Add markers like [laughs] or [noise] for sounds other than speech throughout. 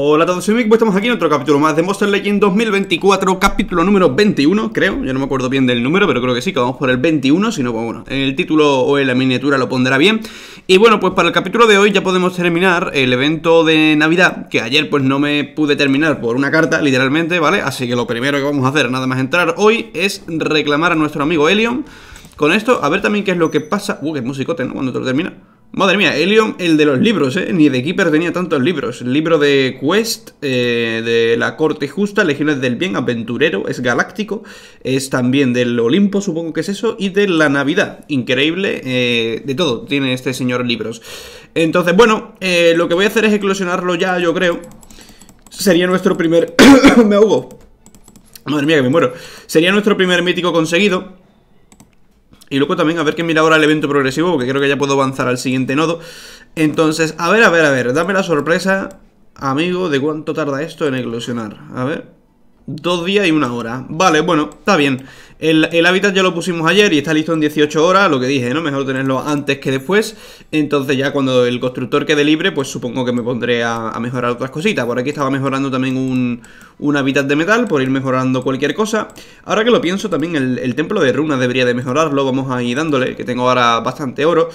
Hola a todos, soy Mick, pues estamos aquí en otro capítulo más de Monster Legend 2024, capítulo número 21, creo, yo no me acuerdo bien del número, pero creo que sí, que vamos por el 21, si no, pues bueno, en el título o en la miniatura lo pondrá bien. Y bueno, pues para el capítulo de hoy ya podemos terminar el evento de Navidad, que ayer pues no me pude terminar por una carta, literalmente, ¿vale? Así que lo primero que vamos a hacer, nada más entrar hoy, es reclamar a nuestro amigo Elion. Con esto, a ver también qué es lo que pasa... Uh, qué musicote, ¿no? Cuando te lo termina... Madre mía, Elion, el de los libros, ¿eh? Ni de Keeper tenía tantos libros. Libro de Quest, eh, de la Corte Justa, Legiones del Bien, Aventurero, es galáctico, es también del Olimpo, supongo que es eso, y de la Navidad. Increíble, eh, de todo tiene este señor libros. Entonces, bueno, eh, lo que voy a hacer es eclosionarlo ya, yo creo. Sería nuestro primer... [coughs] Me ahogo. Madre mía, que me muero. Sería nuestro primer mítico conseguido. Y luego también a ver qué mira ahora el evento progresivo, porque creo que ya puedo avanzar al siguiente nodo. Entonces, a ver, a ver, a ver, dame la sorpresa, amigo, de cuánto tarda esto en eclosionar. A ver. Dos días y una hora. Vale, bueno, está bien. El, hábitat ya lo pusimos ayer y está listo en 18 horas, lo que dije, ¿no? Mejor tenerlo antes que después. Entonces ya cuando el constructor quede libre, pues supongo que me pondré a, mejorar otras cositas. Por aquí estaba mejorando también un, hábitat de metal, por ir mejorando cualquier cosa. Ahora que lo pienso, también el, el templo de runas debería de mejorarlo. Vamos a ir dándole, que tengo ahora bastante oro.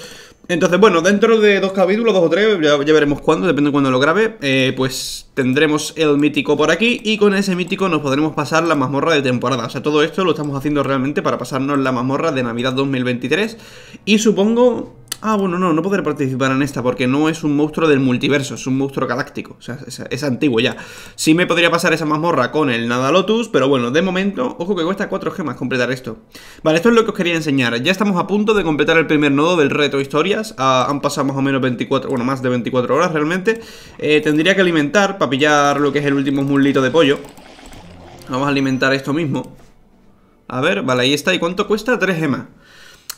Entonces, bueno, dentro de dos capítulos, dos o tres, ya, veremos cuándo, depende de cuándo lo grabe, eh, pues tendremos el mítico por aquí y con ese mítico nos podremos pasar la mazmorra de temporada. O sea, todo esto lo estamos haciendo realmente para pasarnos la mazmorra de Navidad 2023 y supongo Ah, bueno, no, no podré participar en esta porque no es un monstruo del multiverso, es un monstruo galáctico. O sea, es, antiguo ya. Sí me podría pasar esa mazmorra con el Nadalotus, pero bueno, de momento, ojo que cuesta 4 gemas completar esto. Vale, esto es lo que os quería enseñar. Ya estamos a punto de completar el primer nodo del reto historias. Ah, han pasado más o menos 24, bueno, más de 24 horas realmente. Eh, tendría que alimentar para pillar lo que es el último muslito de pollo. Vamos a alimentar esto mismo. A ver, vale, ahí está. ¿Y cuánto cuesta? 3 gemas.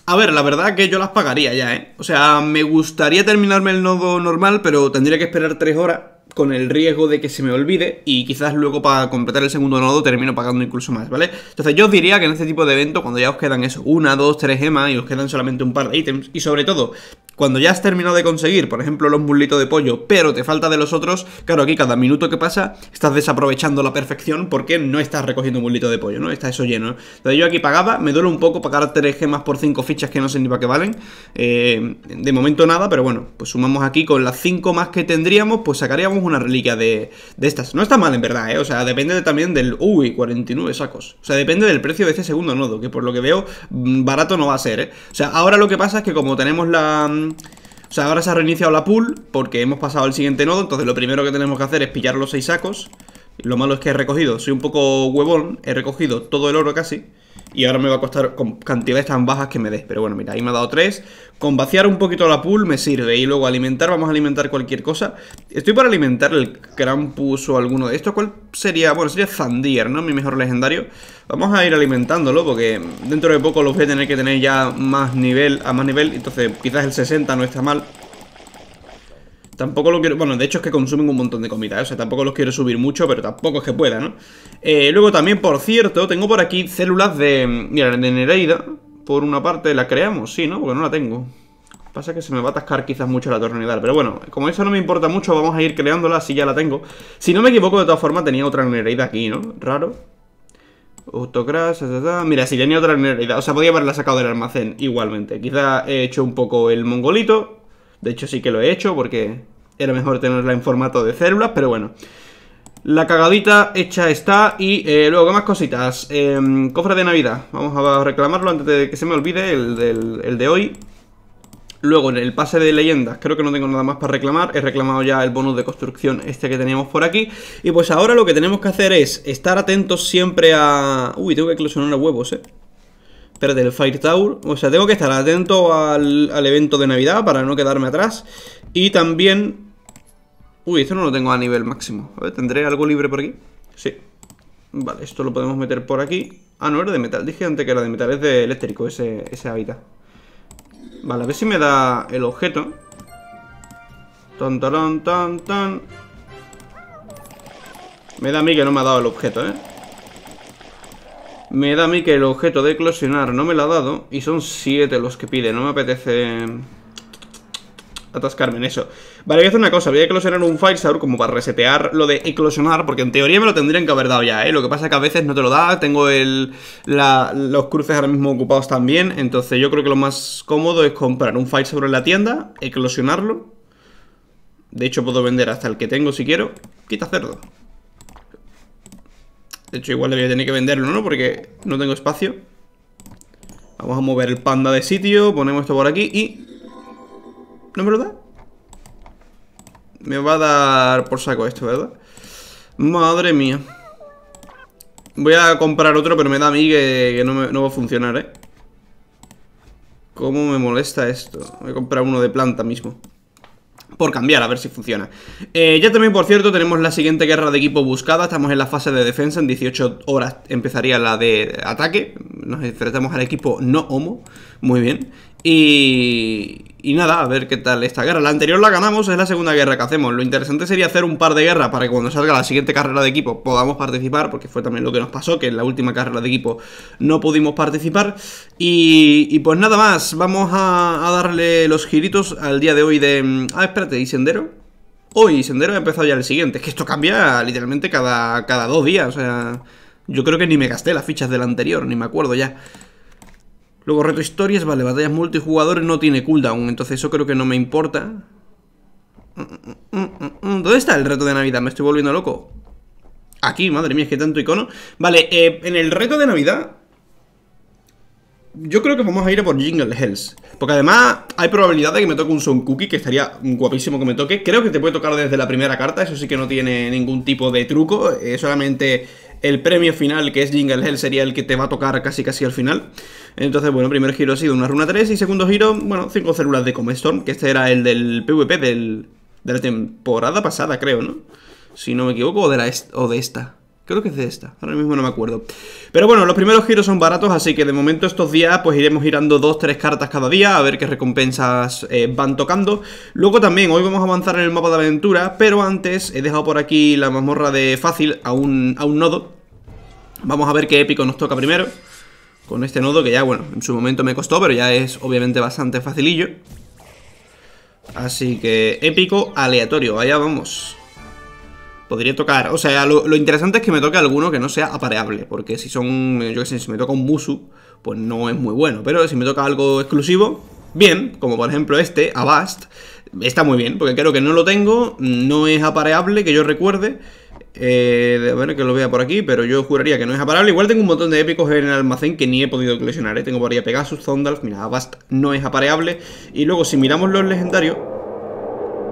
A ver, la verdad que yo las pagaría ya, ¿eh? O sea, me gustaría terminarme el nodo normal, pero tendría que esperar tres horas con el riesgo de que se me olvide y quizás luego para completar el segundo nodo termino pagando incluso más, ¿vale? Entonces yo os diría que en este tipo de evento, cuando ya os quedan eso, una, dos, tres gemas y os quedan solamente un par de ítems y sobre todo cuando ya has terminado de conseguir, por ejemplo, los muslitos de pollo, pero te falta de los otros, claro, aquí cada minuto que pasa estás desaprovechando la perfección porque no estás recogiendo muslitos de pollo, ¿no? Está eso lleno. Entonces yo aquí pagaba, me duele un poco pagar 3 gemas por 5 fichas que no sé ni para qué valen. Eh, de momento nada, pero bueno, pues sumamos aquí con las 5 más que tendríamos, pues sacaríamos una reliquia de, de estas. No está mal en verdad, ¿eh? O sea, depende también del... Uy, 49 sacos. O sea, depende del precio de ese segundo nodo, que por lo que veo mm, barato no va a ser, ¿eh? O sea, ahora lo que pasa es que como tenemos la mm, o sea, ahora se ha reiniciado la pool porque hemos pasado al siguiente nodo, entonces lo primero que tenemos que hacer es pillar los seis sacos. Lo malo es que he recogido, soy un poco huevón, he recogido todo el oro casi y ahora me va a costar con cantidades tan bajas que me des. Pero bueno, mira, ahí me ha dado 3. Con vaciar un poquito la pool me sirve. Y luego alimentar, vamos a alimentar cualquier cosa. Estoy para alimentar el Krampus o alguno de estos. ¿Cuál sería? Bueno, sería Zandier, ¿no? Mi mejor legendario. Vamos a ir alimentándolo porque dentro de poco los voy a tener que tener ya más nivel, a más nivel. Entonces quizás el 60 no está mal. Tampoco lo quiero... Bueno, de hecho es que consumen un montón de comida, ¿eh? O sea, tampoco los quiero subir mucho, pero tampoco es que pueda, ¿no? Eh, luego también, por cierto, tengo por aquí células de... Mira, de Nereida. Por una parte la creamos, sí, ¿no? Porque no la tengo. Pasa que se me va a atascar quizás mucho la tornidal. Pero bueno, como eso no me importa mucho, vamos a ir creándola, si ya la tengo. Si no me equivoco, de todas formas, tenía otra Nereida aquí, ¿no? Raro. Autocrash, mira, si tenía otra Nereida. O sea, podía haberla sacado del almacén igualmente. Quizá he hecho un poco el mongolito de hecho sí que lo he hecho porque era mejor tenerla en formato de células, pero bueno. La cagadita hecha está y eh, luego más cositas. Em, cofre de Navidad, vamos a reclamarlo antes de que se me olvide el, de hoy. Luego en el pase de leyendas, creo que no tengo nada más para reclamar, he reclamado ya el bonus de construcción este que teníamos por aquí. Y pues ahora lo que tenemos que hacer es estar atentos siempre a... Uy, tengo que eclosionar los huevos, eh pero del Fire Tower. O sea, tengo que estar atento al, evento de Navidad para no quedarme atrás. Y también... Uy, esto no lo tengo a nivel máximo. A ver, ¿tendré algo libre por aquí? Sí. Vale, esto lo podemos meter por aquí. Ah, no, era de metal. Dije antes que era de metal. Es de eléctrico ese, ese hábitat. Vale, a ver si me da el objeto. Tan, tan, tan, tan. Me da a mí que no me ha dado el objeto, ¿eh? Me da a mí que el objeto de eclosionar no me lo ha dado y son siete los que pide, no me apetece atascarme en eso. Vale, voy a hacer una cosa, voy a eclosionar un Saur como para resetear lo de eclosionar, porque en teoría me lo tendrían que haber dado ya, ¿eh? Lo que pasa es que a veces no te lo da, tengo el, los cruces ahora mismo ocupados también, entonces yo creo que lo más cómodo es comprar un file en la tienda, eclosionarlo. De hecho puedo vender hasta el que tengo si quiero. Quita cerdo. De hecho, igual debería tener que venderlo, ¿no? Porque no tengo espacio. Vamos a mover el panda de sitio. Ponemos esto por aquí y... ¿No me lo da? Me va a dar por saco esto, ¿verdad? Madre mía. Voy a comprar otro, pero me da a mí que, no, no va a funcionar, ¿eh? ¿Cómo me molesta esto? Voy a comprar uno de planta mismo por cambiar, a ver si funciona. Eh, ya también, por cierto, tenemos la siguiente guerra de equipo buscada. Estamos en la fase de defensa. En 18 horas empezaría la de ataque. Nos enfrentamos al equipo no homo. Muy bien. Y, y nada, a ver qué tal esta guerra. La anterior la ganamos, es la segunda guerra que hacemos. Lo interesante sería hacer un par de guerras para que cuando salga la siguiente carrera de equipo podamos participar, porque fue también lo que nos pasó, que en la última carrera de equipo no pudimos participar. Y, y pues nada más, vamos a, darle los giritos al día de hoy de... Mm, ah, espérate, ¿y Sendero? Hoy, Sendero ha empezado ya el siguiente. Es que esto cambia literalmente cada, cada dos días, o sea... Yo creo que ni me gasté las fichas del anterior, ni me acuerdo ya. Luego reto historias, vale, batallas multijugadores no tiene cooldown, entonces eso creo que no me importa. ¿Dónde está el reto de Navidad? Me estoy volviendo loco. Aquí, madre mía, es que tanto icono. Vale, eh, en el reto de Navidad... Yo creo que vamos a ir a por Jingle Hells. Porque además hay probabilidad de que me toque un Son Cookie, que estaría guapísimo que me toque. Creo que te puede tocar desde la primera carta, eso sí que no tiene ningún tipo de truco. Eh, solamente el premio final, que es Jingle Hell, sería el que te va a tocar casi casi al final. Entonces, bueno, primer giro ha sido una runa 3 y segundo giro, bueno, 5 células de Comestorm, que este era el del PvP de la temporada pasada, creo, ¿no? Si no me equivoco, o de, la o de esta. Creo que es de esta, ahora mismo no me acuerdo. Pero bueno, los primeros giros son baratos, así que de momento estos días pues iremos girando 2-3 cartas cada día, a ver qué recompensas eh, van tocando. Luego también, hoy vamos a avanzar en el mapa de aventura, pero antes he dejado por aquí la mazmorra de fácil a un nodo. Vamos a ver qué épico nos toca primero. Con este nodo que ya, bueno, en su momento me costó, pero ya es obviamente bastante facilillo. Así que épico aleatorio, allá vamos. Podría tocar, o sea, lo, interesante es que me toque alguno que no sea apareable, porque si son, yo qué sé, si me toca un Musu, pues no es muy bueno. Pero si me toca algo exclusivo, bien, como por ejemplo este, abast está muy bien, porque creo que no lo tengo, no es apareable que yo recuerde, eh, bueno, que lo vea por aquí, pero yo juraría que no es apareable. Igual tengo un montón de épicos en el almacén que ni he podido coleccionar. ¿eh? Tengo por ahí a Pegasus, Zondalf, mira, Abast no es apareable. Y luego, si miramos los legendarios...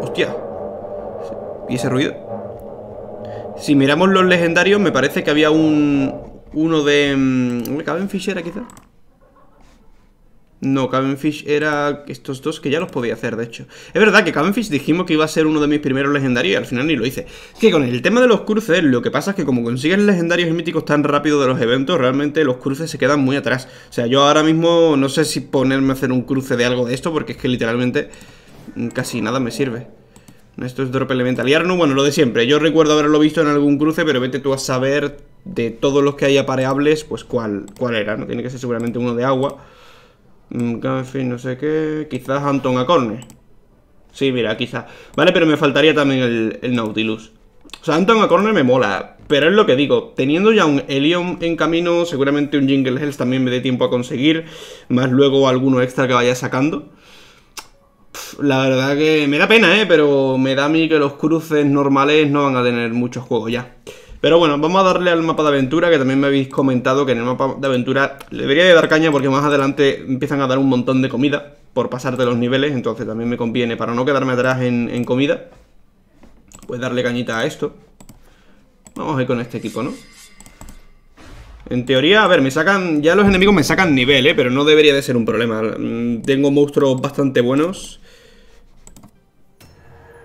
Hostia. ¿Y ese ruido? Si miramos los legendarios, me parece que había un... Uno de... ¿Me mm, cabe en fichera, quizá? No, fish era estos dos que ya los podía hacer, de hecho. Es verdad que fish dijimos que iba a ser uno de mis primeros legendarios y al final ni lo hice. que con el tema de los cruces, lo que pasa es que como consigues legendarios y míticos tan rápido de los eventos, realmente los cruces se quedan muy atrás. O sea, yo ahora mismo no sé si ponerme a hacer un cruce de algo de esto porque es que literalmente casi nada me sirve. Esto es drop elemental. Y no, bueno, lo de siempre. Yo recuerdo haberlo visto en algún cruce, pero vete tú a saber de todos los que hay apareables, pues cuál, cuál era. No tiene que ser seguramente uno de agua. Mm, fin, no sé qué. Quizás Anton Acorne. Sí, mira, quizás. Vale, pero me faltaría también el, Nautilus. O sea, Anton Acorne me mola. Pero es lo que digo. Teniendo ya un Helion en camino, seguramente un Jingle Hells también me dé tiempo a conseguir. Más luego alguno extra que vaya sacando. la verdad que me da pena, ¿eh? Pero me da a mí que los cruces normales no van a tener muchos juegos ya. Pero bueno, vamos a darle al mapa de aventura, que también me habéis comentado que en el mapa de aventura le debería de dar caña porque más adelante empiezan a dar un montón de comida por pasarte los niveles, entonces también me conviene para no quedarme atrás en, comida, pues darle cañita a esto. Vamos a ir con este equipo, ¿no? En teoría, a ver, me sacan... Ya los enemigos me sacan nivel, ¿eh? Pero no debería de ser un problema. Mm, tengo monstruos bastante buenos.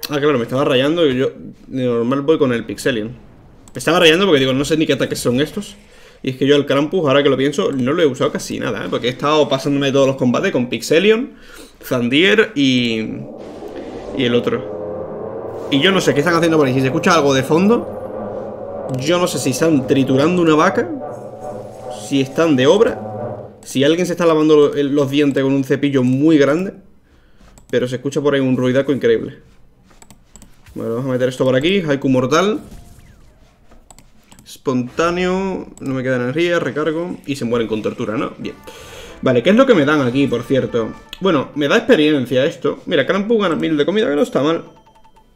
Ah, claro, me estaba rayando y yo... normal voy con el pixelion me estaba rayando porque digo, no sé ni qué ataques son estos. Y es que yo el Krampus, ahora que lo pienso, no lo he usado casi nada, ¿eh? Porque he estado pasándome todos los combates con Pixelion, Zandier y... Y el otro. Y yo no sé qué están haciendo por ahí. Si se escucha algo de fondo, yo no sé si están triturando una vaca, si están de obra, si alguien se está lavando los dientes con un cepillo muy grande, pero se escucha por ahí un ruidaco increíble. Bueno, vamos a meter esto por aquí, Haiku Mortal... Espontáneo, no me queda energía, recargo y se mueren con tortura, ¿no? Bien. Vale, ¿qué es lo que me dan aquí, por cierto? Bueno, me da experiencia esto. Mira, Krampu gana 1000 de comida, que no está mal.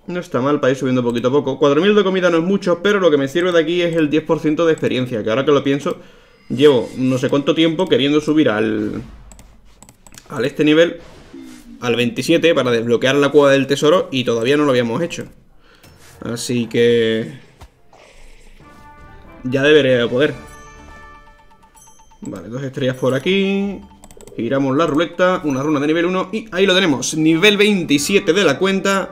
No está mal para ir subiendo poquito a poco. 4000 de comida no es mucho, pero lo que me sirve de aquí es el 10% de experiencia, que ahora que lo pienso, llevo no sé cuánto tiempo queriendo subir al... Al este nivel, al 27, para desbloquear la cueva del tesoro, y todavía no lo habíamos hecho. Así que... Ya debería poder. Vale, dos estrellas por aquí. Giramos la ruleta, una runa de nivel 1 y ahí lo tenemos, nivel 27 de la cuenta.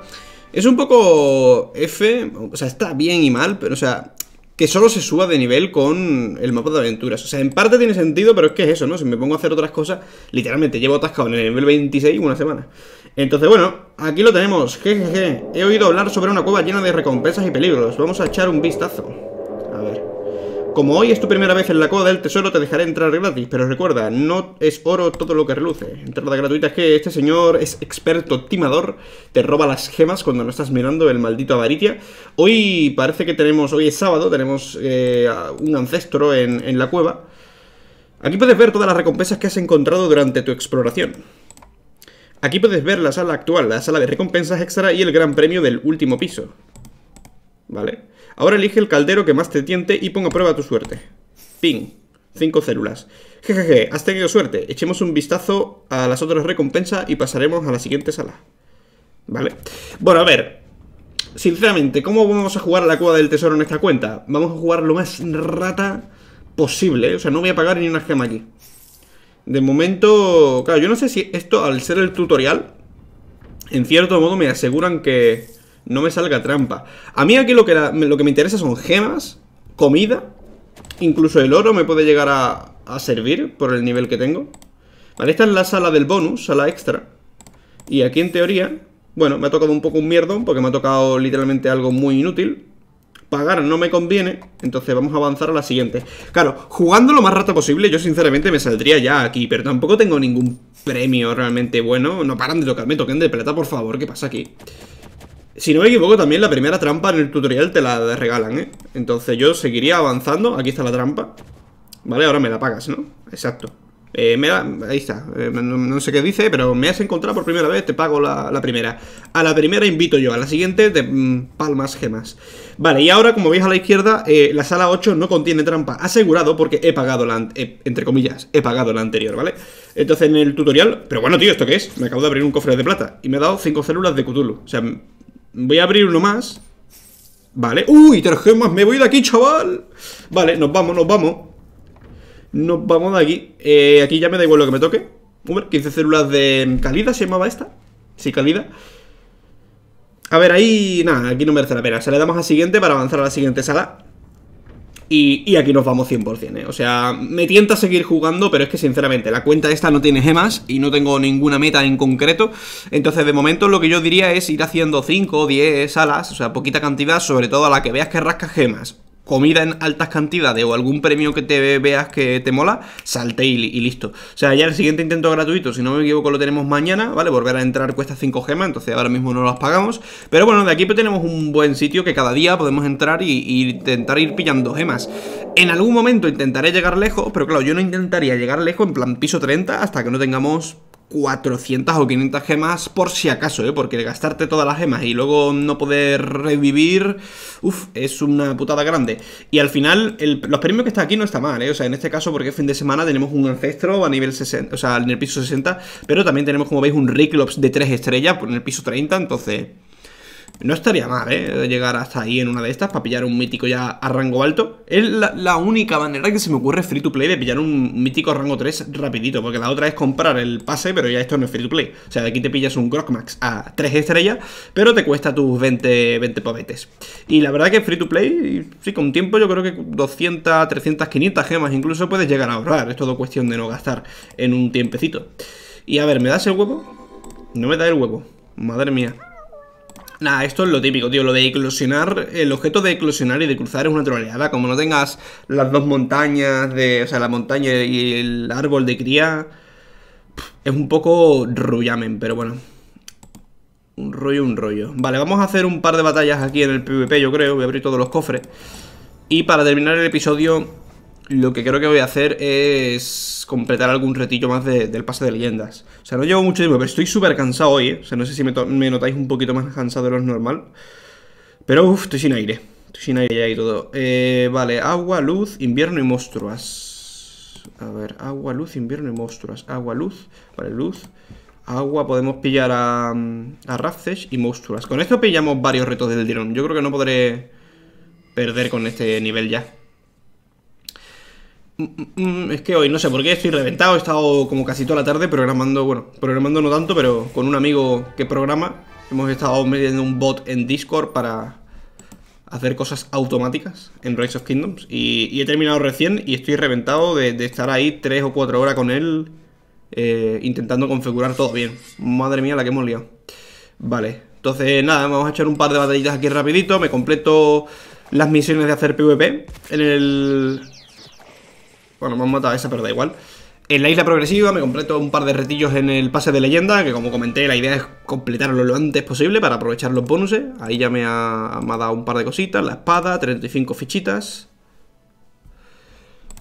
Es un poco F, o sea, está bien y mal, pero o sea, que solo se suba de nivel con el mapa de aventuras. O sea, en parte tiene sentido, pero es que es eso, ¿no? Si me pongo a hacer otras cosas, literalmente llevo atascado en el nivel 26 una semana. Entonces, bueno, aquí lo tenemos, jejeje. He oído hablar sobre una cueva llena de recompensas y peligros. Vamos a echar un vistazo. Como hoy es tu primera vez en la coda del tesoro, te dejaré entrar gratis, pero recuerda, no es oro todo lo que reluce. Entrada gratuita es que este señor es experto timador, te roba las gemas cuando no estás mirando el maldito avaricia. Hoy parece que tenemos, hoy es sábado, tenemos eh, un ancestro en, en la cueva. Aquí puedes ver todas las recompensas que has encontrado durante tu exploración. Aquí puedes ver la sala actual, la sala de recompensas extra y el gran premio del último piso. ¿Vale? Ahora elige el caldero que más te tiente y ponga a prueba tu suerte. Fin. Cinco células. Jejeje, has tenido suerte. Echemos un vistazo a las otras recompensas y pasaremos a la siguiente sala. Vale. Bueno, a ver. Sinceramente, ¿cómo vamos a jugar la cueva del tesoro en esta cuenta? Vamos a jugar lo más rata posible. ¿eh? O sea, no voy a pagar ni una gema aquí. De momento, claro, yo no sé si esto al ser el tutorial, en cierto modo me aseguran que no me salga trampa. A mí aquí lo que, lo que me interesa son gemas, comida, incluso el oro me puede llegar a, servir por el nivel que tengo. Vale, esta es la sala del bonus, sala extra. Y aquí en teoría, bueno, me ha tocado un poco un mierdón porque me ha tocado literalmente algo muy inútil. Pagar no me conviene, entonces vamos a avanzar a la siguiente. Claro, jugando lo más rato posible, yo sinceramente me saldría ya aquí, pero tampoco tengo ningún premio realmente bueno. No paran de tocarme, toquen de plata, por favor, ¿qué pasa aquí? Si no me equivoco, también la primera trampa en el tutorial te la regalan, ¿eh? Entonces yo seguiría avanzando. Aquí está la trampa. Vale, ahora me la pagas, ¿no? Exacto. Eh, me la, ahí está. Eh, no, sé qué dice, pero me has encontrado por primera vez, te pago la, primera. A la primera invito yo, a la siguiente de mm, palmas gemas. Vale, y ahora, como veis a la izquierda, eh, la sala 8 no contiene trampa. Asegurado porque he pagado la... entre comillas, he pagado la anterior, ¿vale? Entonces en el tutorial... Pero bueno, tío, ¿esto qué es? Me acabo de abrir un cofre de plata y me ha dado 5 células de Cthulhu. O sea... Voy a abrir uno más. Vale. ¡Uy, tres gemas! ¡Me voy de aquí, chaval! Vale, nos vamos, nos vamos. Nos vamos de aquí. Eh, aquí ya me da igual lo que me toque. 15 células de calidad se llamaba esta. Sí, calida A ver, ahí... Nada, aquí no merece la pena. Se le damos a siguiente para avanzar a la siguiente sala. Y, aquí nos vamos 100%, ¿eh? O sea, me tienta seguir jugando, pero es que sinceramente la cuenta esta no tiene gemas y no tengo ninguna meta en concreto. Entonces, de momento lo que yo diría es ir haciendo 5, 10 salas, o sea, poquita cantidad, sobre todo a la que veas que rascas gemas comida en altas cantidades o algún premio que te veas que te mola, salte y, listo. O sea, ya el siguiente intento gratuito, si no me equivoco, lo tenemos mañana, ¿vale? Volver a entrar cuesta 5 gemas, entonces ahora mismo no las pagamos. Pero bueno, de aquí pues tenemos un buen sitio que cada día podemos entrar y, y intentar ir pillando gemas. En algún momento intentaré llegar lejos, pero claro, yo no intentaría llegar lejos en plan piso 30 hasta que no tengamos 400 o 500 gemas por si acaso, ¿eh? Porque gastarte todas las gemas y luego no poder revivir, uff, es una putada grande. Y al final, los premios que está aquí no está mal, ¿eh? O sea, en este caso, porque es fin de semana, tenemos un ancestro a nivel 60, o sea, en el piso 60, pero también tenemos, como veis, un Riclops de 3 estrellas pues, en el piso 30, entonces... No estaría mal, ¿eh? Llegar hasta ahí en una de estas para pillar un mítico ya a rango alto. Es la, única manera que se me ocurre free to play de pillar un mítico rango 3 rapidito. Porque la otra es comprar el pase, pero ya esto no es free to play. O sea, de aquí te pillas un Max a 3 estrellas, pero te cuesta tus 20, 20 Y la verdad que free to play, sí, con tiempo yo creo que 200, 300, 500 gemas incluso puedes llegar a ahorrar. Es todo cuestión de no gastar en un tiempecito. Y a ver, ¿me das el huevo? No me da el huevo. Madre mía. Nada, esto es lo típico, tío. Lo de eclosionar, el objeto de eclosionar y de cruzar es una troleada. Como no tengas las dos montañas de. O sea, la montaña y el árbol de cría. Es un poco rullamen, pero bueno. Un rollo, un rollo. Vale, vamos a hacer un par de batallas aquí en el PvP, yo creo. Voy a abrir todos los cofres. Y para terminar el episodio, lo que creo que voy a hacer es completar algún retillo más del pase de leyendas. O sea, no llevo mucho tiempo, pero estoy súper cansado hoy, ¿eh? O sea, no sé si me, notáis un poquito más cansado de lo normal. Pero, uff, estoy sin aire. Estoy sin aire y todo. Eh, vale, agua, luz, invierno y monstruas. A ver, agua, luz, invierno y monstruos Agua, luz. Vale, luz. Agua, podemos pillar a, a y monstruas. Con esto pillamos varios retos del tirón. Yo creo que no podré perder con este nivel ya. Mm, mm, mm, es que hoy no sé por qué estoy reventado, he estado como casi toda la tarde programando, bueno, programando no tanto, pero con un amigo que programa. Hemos estado metiendo un bot en Discord para hacer cosas automáticas en Rise of Kingdoms. Y, he terminado recién y estoy reventado de, estar ahí 3 o 4 horas con él eh, intentando configurar todo bien. Madre mía la que hemos liado. Vale, entonces nada, vamos a echar un par de batallitas aquí rapidito. Me completo las misiones de hacer PvP en el bueno, me han matado a esa, pero da igual. En la isla progresiva me completo un par de retillos en el pase de leyenda, que como comenté, la idea es completarlo lo antes posible para aprovechar los bonuses. Ahí ya me ha, dado un par de cositas, la espada, 35 fichitas.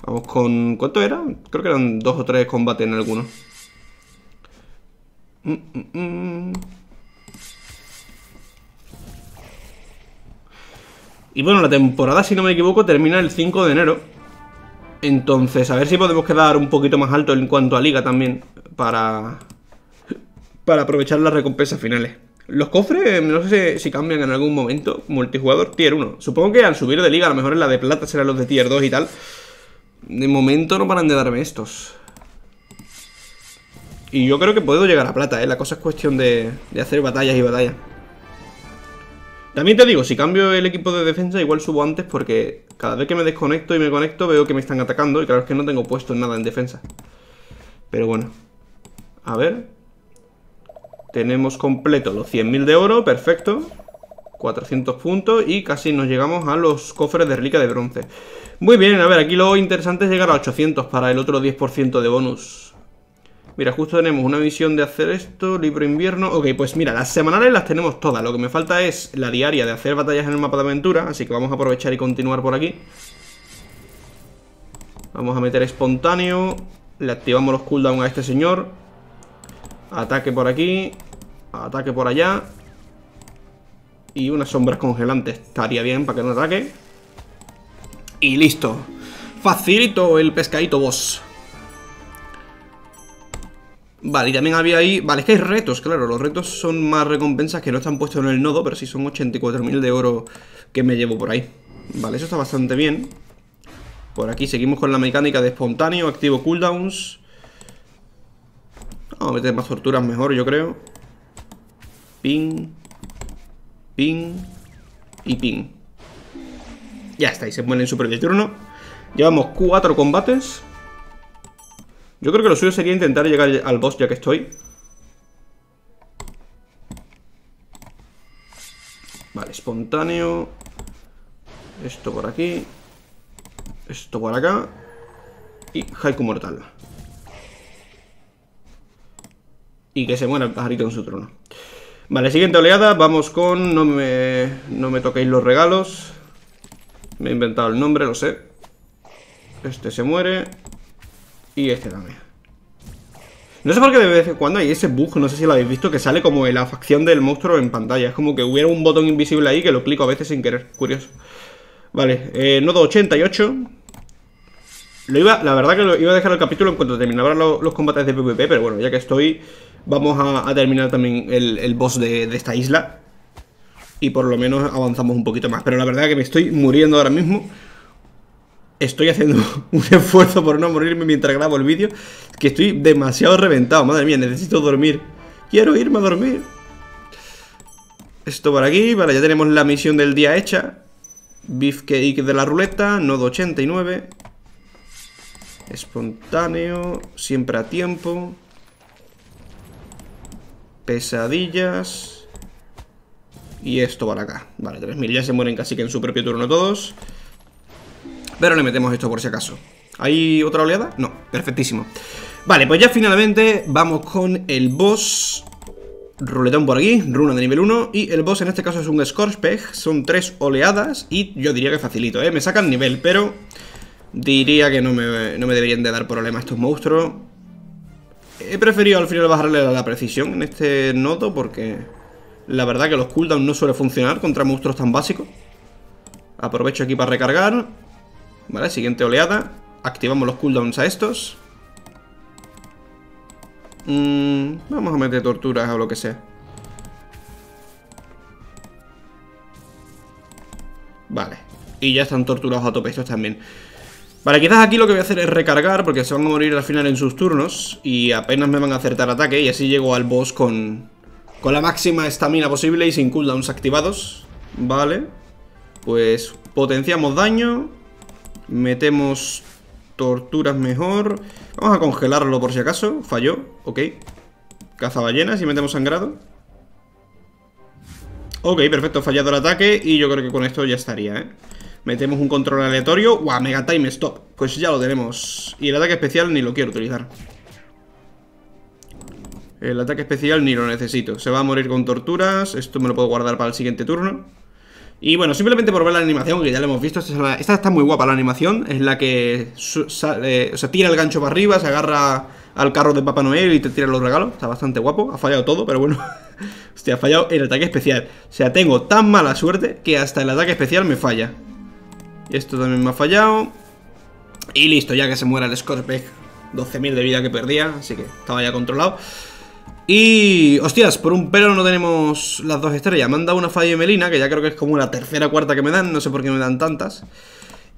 Vamos con... ¿Cuánto era? Creo que eran dos o tres combates en alguno. Mm, mm, mm. Y bueno, la temporada, si no me equivoco, termina el 5 de enero. Entonces, a ver si podemos quedar un poquito más alto en cuanto a liga también. Para. Para aprovechar las recompensas finales. Los cofres, no sé si cambian en algún momento. Multijugador, tier 1. Supongo que al subir de liga, a lo mejor en la de plata serán los de tier 2 y tal. De momento no paran de darme estos. Y yo creo que puedo llegar a plata, ¿eh? La cosa es cuestión de hacer batallas y batallas. También te digo, si cambio el equipo de defensa igual subo antes porque cada vez que me desconecto y me conecto veo que me están atacando y claro es que no tengo puesto nada en defensa. Pero bueno, a ver. Tenemos completo los 100.000 de oro, perfecto. 400 puntos y casi nos llegamos a los cofres de reliquia de bronce. Muy bien, a ver, aquí lo interesante es llegar a 800 para el otro 10% de bonus. Mira, justo tenemos una misión de hacer esto, libro invierno. Ok, pues mira, las semanales las tenemos todas. Lo que me falta es la diaria de hacer batallas en el mapa de aventura. Así que vamos a aprovechar y continuar por aquí. Vamos a meter espontáneo. Le activamos los cooldown a este señor. Ataque por aquí. Ataque por allá. Y unas sombras congelantes. Estaría bien para que no ataque. Y listo. Facilito el pescadito boss. Vale, y también había ahí... Vale, es que hay retos, claro. Los retos son más recompensas que no están puestos en el nodo, pero sí son 84.000 de oro que me llevo por ahí. Vale, eso está bastante bien. Por aquí seguimos con la mecánica de espontáneo, activo cooldowns. Vamos a meter más torturas mejor, yo creo. Ping. Ping. Y ping. Ya está, y se mueren en su turno. Llevamos cuatro combates. Yo creo que lo suyo sería intentar llegar al boss ya que estoy. Vale, espontáneo. Esto por aquí. Esto por acá. Y Haiku Mortal. Y que se muera el pajarito en su trono. Vale, siguiente oleada. Vamos con... No me, no me toquéis los regalos. Me he inventado el nombre, lo sé. Este se muere. Y este también. No sé por qué de vez en cuando hay ese bug, no sé si lo habéis visto, que sale como la facción del monstruo en pantalla. Es como que hubiera un botón invisible ahí que lo clico a veces sin querer. Curioso. Vale, eh, nodo 88. Lo iba, la verdad que lo iba a dejar el capítulo en cuanto terminara los, combates de PvP, pero bueno, ya que estoy, vamos a, terminar también el, el boss de, de esta isla. Y por lo menos avanzamos un poquito más. Pero la verdad que me estoy muriendo ahora mismo estoy haciendo [laughs] un esfuerzo por no morirme mientras grabo el vídeo, que estoy demasiado reventado, madre mía, necesito dormir. Quiero irme a dormir. Esto por aquí, vale, ya tenemos la misión del día hecha. Beefcake de la ruleta, nodo 89. Espontáneo, siempre a tiempo. Pesadillas. Y esto para acá. Vale, 3.000 ya se mueren casi que en su propio turno todos. Pero le metemos esto por si acaso. ¿Hay otra oleada? No, perfectísimo. Vale, pues ya finalmente vamos con el boss. Ruletón por aquí, runa de nivel 1 Y el boss en este caso es un Scorchpeg Son tres oleadas y yo diría que facilito, ¿eh? Me sacan nivel, pero diría que no me, deberían de dar problema estos monstruos He preferido al final bajarle la precisión en este nodo porque la verdad que los cooldowns no suele funcionar contra monstruos tan básicos. Aprovecho aquí para recargar. Vale, siguiente oleada. Activamos los cooldowns a estos. Mm, vamos a meter torturas o lo que sea. Vale. Y ya están torturados a tope estos también. Vale, quizás aquí lo que voy a hacer es recargar porque se van a morir al final en sus turnos y apenas me van a acertar ataque y así llego al boss con, con la máxima estamina posible y sin cooldowns activados. Vale. Pues potenciamos daño. Metemos torturas mejor. Vamos a congelarlo por si acaso. Falló, ok. caza ballenas y metemos sangrado. Ok, perfecto, fallado el ataque y yo creo que con esto ya estaría, ¿eh? Metemos un control aleatorio. wow Mega Time Stop. Pues ya lo tenemos. Y el ataque especial ni lo quiero utilizar. El ataque especial ni lo necesito. Se va a morir con torturas. Esto me lo puedo guardar para el siguiente turno. Y bueno, simplemente por ver la animación, que ya la hemos visto, esta, está muy guapa la animación, es la que eh, se tira el gancho para arriba, se agarra al carro de Papá Noel y te tira los regalos, está bastante guapo, ha fallado todo, pero bueno, [laughs] hostia, ha fallado el ataque especial. O sea, tengo tan mala suerte que hasta el ataque especial me falla. esto también me ha fallado. Y listo, ya que se muera el Scorpion, 12.000 de vida que perdía, así que estaba ya controlado. Y, hostias, por un pelo no tenemos las dos estrellas. Me han dado una falla y melina, que ya creo que es como la tercera cuarta que me dan. No sé por qué me dan tantas.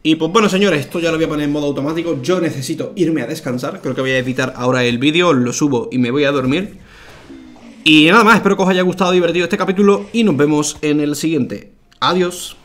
Y pues bueno, señores, esto ya lo voy a poner en modo automático. Yo necesito irme a descansar. Creo que voy a editar ahora el vídeo, lo subo y me voy a dormir. Y nada más, espero que os haya gustado, divertido este capítulo y nos vemos en el siguiente. Adiós.